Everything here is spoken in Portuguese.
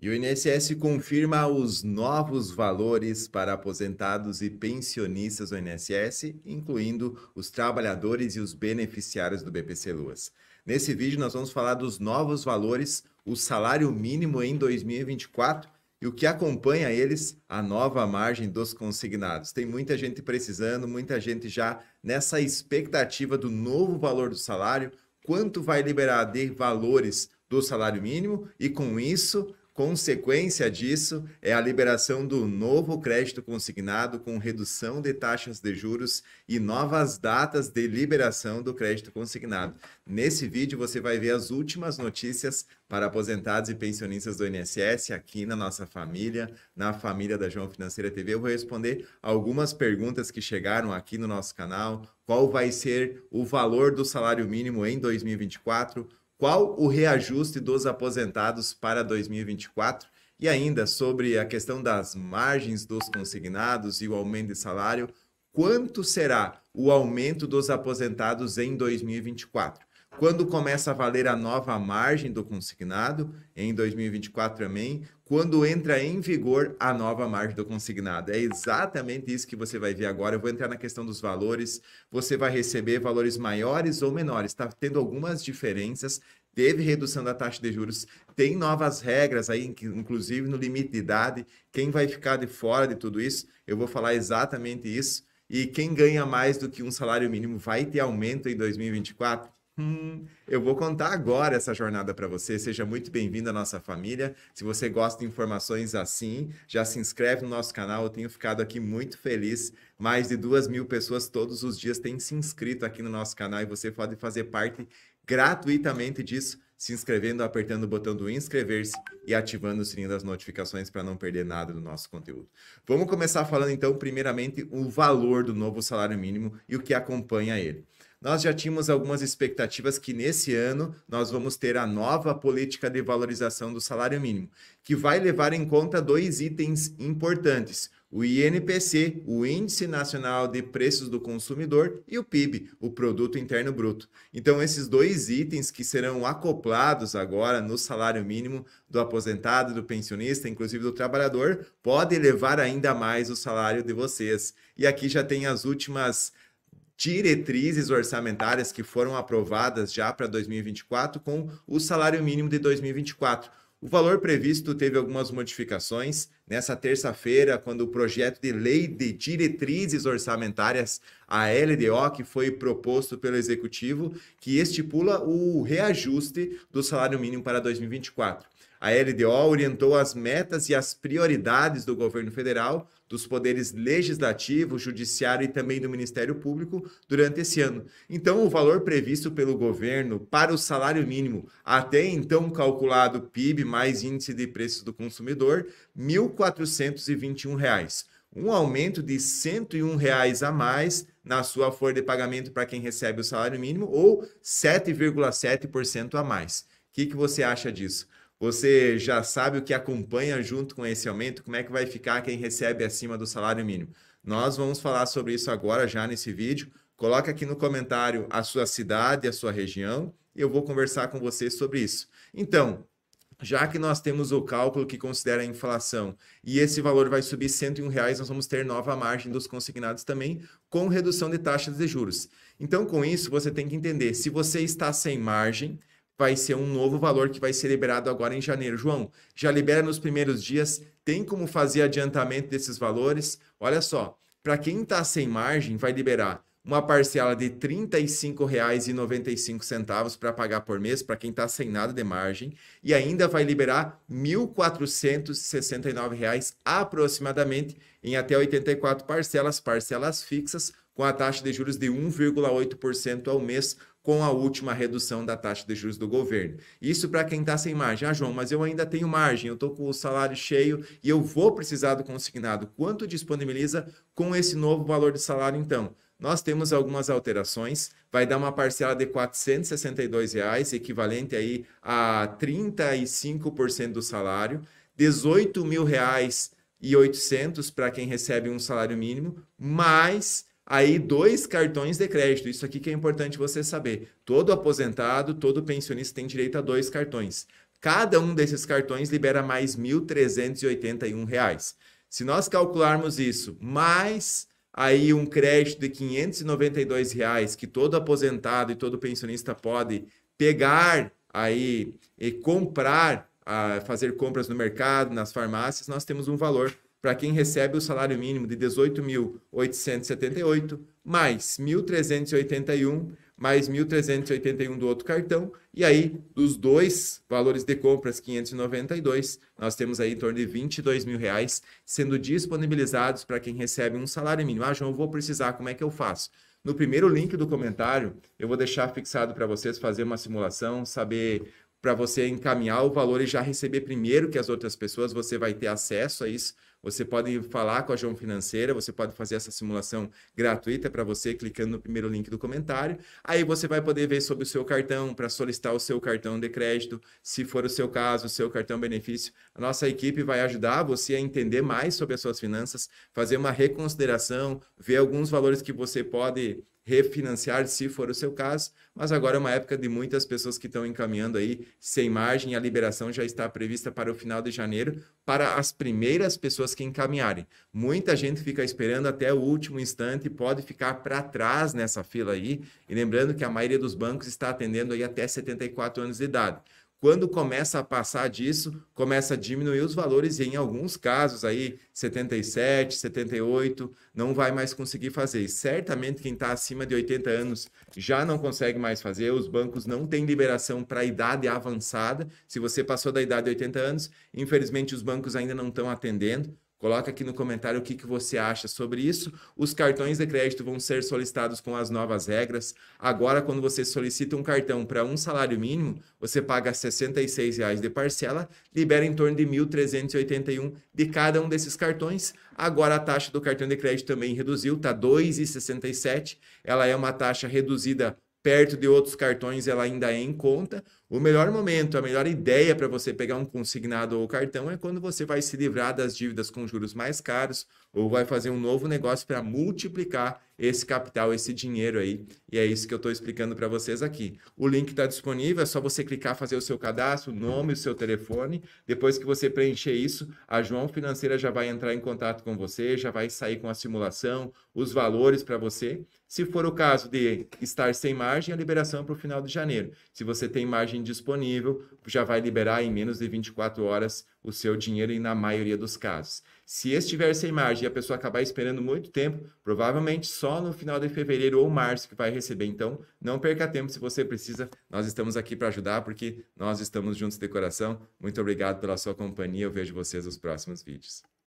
E o INSS confirma os novos valores para aposentados e pensionistas do INSS, incluindo os trabalhadores e os beneficiários do BPC Luas. Nesse vídeo nós vamos falar dos novos valores, o salário mínimo em 2024 e o que acompanha eles, a nova margem dos consignados. Tem muita gente precisando, muita gente já nessa expectativa do novo valor do salário, quanto vai liberar de valores do salário mínimo e com isso Consequência disso é a liberação do novo crédito consignado com redução de taxas de juros e novas datas de liberação do crédito consignado. Nesse vídeo você vai ver as últimas notícias para aposentados e pensionistas do INSS aqui na nossa família, na família da João Financeira TV. Eu vou responder algumas perguntas que chegaram aqui no nosso canal. Qual vai ser o valor do salário mínimo em 2024? qual o reajuste dos aposentados para 2024 e ainda sobre a questão das margens dos consignados e o aumento de salário, quanto será o aumento dos aposentados em 2024? Quando começa a valer a nova margem do consignado, em 2024 também, quando entra em vigor a nova margem do consignado. É exatamente isso que você vai ver agora. Eu vou entrar na questão dos valores. Você vai receber valores maiores ou menores. Está tendo algumas diferenças. Teve redução da taxa de juros, tem novas regras aí, inclusive no limite de idade. Quem vai ficar de fora de tudo isso? Eu vou falar exatamente isso. E quem ganha mais do que um salário mínimo vai ter aumento em 2024? Hum, eu vou contar agora essa jornada para você. Seja muito bem-vindo à nossa família. Se você gosta de informações assim, já se inscreve no nosso canal. Eu tenho ficado aqui muito feliz. Mais de duas mil pessoas todos os dias têm se inscrito aqui no nosso canal e você pode fazer parte gratuitamente disso, se inscrevendo, apertando o botão do inscrever-se e ativando o sininho das notificações para não perder nada do nosso conteúdo. Vamos começar falando então, primeiramente, o valor do novo salário mínimo e o que acompanha ele nós já tínhamos algumas expectativas que nesse ano nós vamos ter a nova política de valorização do salário mínimo, que vai levar em conta dois itens importantes o INPC, o Índice Nacional de Preços do Consumidor, e o PIB, o Produto Interno Bruto. Então, esses dois itens que serão acoplados agora no salário mínimo do aposentado, do pensionista, inclusive do trabalhador, pode elevar ainda mais o salário de vocês. E aqui já tem as últimas diretrizes orçamentárias que foram aprovadas já para 2024 com o salário mínimo de 2024. O valor previsto teve algumas modificações. Nessa terça-feira, quando o projeto de lei de diretrizes orçamentárias, a LDO, que foi proposto pelo Executivo, que estipula o reajuste do salário mínimo para 2024. A LDO orientou as metas e as prioridades do governo federal, dos poderes legislativo, judiciário e também do Ministério Público durante esse ano. Então, o valor previsto pelo governo para o salário mínimo, até então calculado PIB mais índice de preços do consumidor, R$ 1.421 um aumento de R$ 101 reais a mais na sua folha de pagamento para quem recebe o salário mínimo ou 7,7% a mais. O que, que você acha disso? Você já sabe o que acompanha junto com esse aumento? Como é que vai ficar quem recebe acima do salário mínimo? Nós vamos falar sobre isso agora, já nesse vídeo. Coloca aqui no comentário a sua cidade, a sua região, e eu vou conversar com você sobre isso. Então, já que nós temos o cálculo que considera a inflação e esse valor vai subir R$ 101, reais, nós vamos ter nova margem dos consignados também, com redução de taxas de juros. Então, com isso, você tem que entender: se você está sem margem, vai ser um novo valor que vai ser liberado agora em janeiro. João, já libera nos primeiros dias, tem como fazer adiantamento desses valores? Olha só, para quem está sem margem, vai liberar uma parcela de R$ 35,95 para pagar por mês, para quem está sem nada de margem, e ainda vai liberar R$ 1.469 aproximadamente em até 84 parcelas, parcelas fixas, com a taxa de juros de 1,8% ao mês, com a última redução da taxa de juros do governo. Isso para quem está sem margem. Ah, João, mas eu ainda tenho margem, eu estou com o salário cheio e eu vou precisar do consignado. Quanto disponibiliza com esse novo valor de salário, então? Nós temos algumas alterações, vai dar uma parcela de R$ 462, reais, equivalente aí a 35% do salário, R$ 18.800 para quem recebe um salário mínimo, mais aí dois cartões de crédito. Isso aqui que é importante você saber. Todo aposentado, todo pensionista tem direito a dois cartões. Cada um desses cartões libera mais R$ 1.381. Se nós calcularmos isso, mais aí um crédito de R$ 592 reais que todo aposentado e todo pensionista pode pegar aí e comprar, a fazer compras no mercado, nas farmácias, nós temos um valor para quem recebe o salário mínimo de 18.878, mais 1.381, mais 1.381 do outro cartão, e aí dos dois valores de compras, 592, nós temos aí em torno de 22 mil reais sendo disponibilizados para quem recebe um salário mínimo. Ah, João, vou precisar, como é que eu faço? No primeiro link do comentário, eu vou deixar fixado para vocês fazer uma simulação, saber para você encaminhar o valor e já receber primeiro que as outras pessoas, você vai ter acesso a isso. Você pode falar com a João Financeira, você pode fazer essa simulação gratuita para você clicando no primeiro link do comentário. Aí você vai poder ver sobre o seu cartão para solicitar o seu cartão de crédito, se for o seu caso, o seu cartão benefício. A nossa equipe vai ajudar você a entender mais sobre as suas finanças, fazer uma reconsideração, ver alguns valores que você pode refinanciar, se for o seu caso. Mas agora é uma época de muitas pessoas que estão encaminhando aí sem margem. A liberação já está prevista para o final de janeiro para as primeiras pessoas que encaminharem. Muita gente fica esperando até o último instante, pode ficar para trás nessa fila aí. E lembrando que a maioria dos bancos está atendendo aí até 74 anos de idade. Quando começa a passar disso, começa a diminuir os valores e em alguns casos aí 77, 78, não vai mais conseguir fazer. E certamente quem está acima de 80 anos já não consegue mais fazer. Os bancos não têm liberação para idade avançada. Se você passou da idade de 80 anos, infelizmente os bancos ainda não estão atendendo. Coloca aqui no comentário o que, que você acha sobre isso. Os cartões de crédito vão ser solicitados com as novas regras. Agora, quando você solicita um cartão para um salário mínimo, você paga R$ 66,00 de parcela, libera em torno de R$ 1.381 de cada um desses cartões. Agora, a taxa do cartão de crédito também reduziu, está R$ 2,67. Ela é uma taxa reduzida perto de outros cartões, ela ainda é em conta, o melhor momento, a melhor ideia para você pegar um consignado ou cartão é quando você vai se livrar das dívidas com juros mais caros ou vai fazer um novo negócio para multiplicar esse capital, esse dinheiro aí. E é isso que eu estou explicando para vocês aqui. O link está disponível, é só você clicar, fazer o seu cadastro, nome, o seu telefone. Depois que você preencher isso, a João Financeira já vai entrar em contato com você, já vai sair com a simulação, os valores para você. Se for o caso de estar sem margem, a liberação é para o final de janeiro. Se você tem margem margem disponível, já vai liberar em menos de 24 horas o seu dinheiro e na maioria dos casos. Se estiver sem margem e a pessoa acabar esperando muito tempo, provavelmente só no final de fevereiro ou março que vai receber. Então, não perca tempo se você precisa. Nós estamos aqui para ajudar porque nós estamos juntos de coração. Muito obrigado pela sua companhia. Eu vejo vocês nos próximos vídeos.